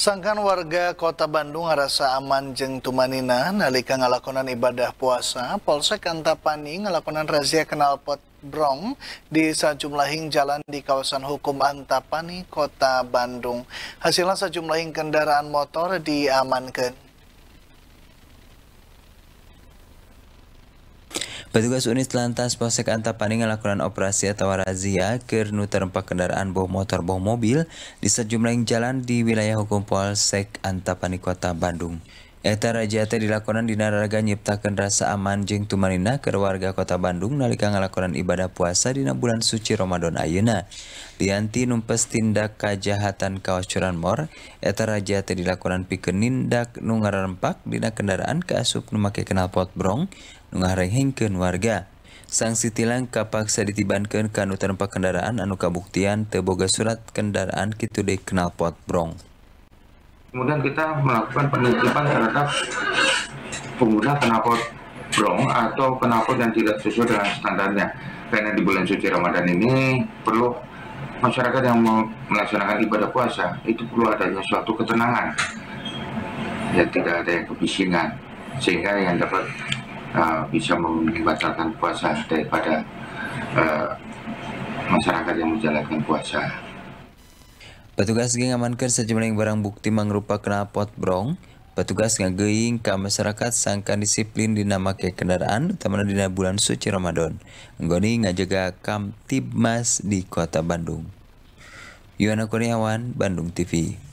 Sangkan warga kota Bandung ngerasa aman jeng tumanina nalika ngalakonan ibadah puasa, Polsek Antapani ngalakonan razia knalpot brong di sejumlahing jalan di kawasan hukum Antapani, kota Bandung. Hasilnya sejumlahing kendaraan motor diamankan. Petugas unit lantas Polsek Antapani melakukan operasi atau razia kernu terempak kendaraan boh motor boh mobil di sejumlah jalan di wilayah hukum Polsek Antapani Kota Bandung. Etta rajata dilakkonan dinaraga nyiptaken rasasa aman Jing tumarinah ke warga kota Bandung nalika ngalakonan ibadah puasa Di bulan Suci Romadhon Ayeuna Lianti numpes tindak kajahatan Kawacuran mor, Eeta rajata dilakkonan pikenindakunggararepak dina kendaraan Kaasup Numakai knalpot Brong nu ngarehinkeun warga sangang Si tilang kappaksa ditibankeun kanutanpak kendaraan Anu kabuktian teboga surat kendaraan Kitud di Knalpot Brong. kemudian kita melakukan penertiban terhadap pengguna kenalpot brong atau kenalpot yang tidak sesuai dengan standarnya karena di bulan suci Ramadan ini perlu masyarakat yang melaksanakan ibadah puasa itu perlu adanya suatu ketenangan dan ya, tidak ada yang kebisingan sehingga yang dapat uh, bisa membatalkan puasa daripada uh, masyarakat yang menjalankan puasa Petugas geng amankan sejumlah barang bukti mengrupa knalpot brong. Petugas ngageing ke masyarakat sangkan disiplin dinamake kendaraan utamana dina bulan suci Ramadan. Nggoni ngajaga Kamtibmas di Kota Bandung. Yohana Kurniawan, Bandung TV.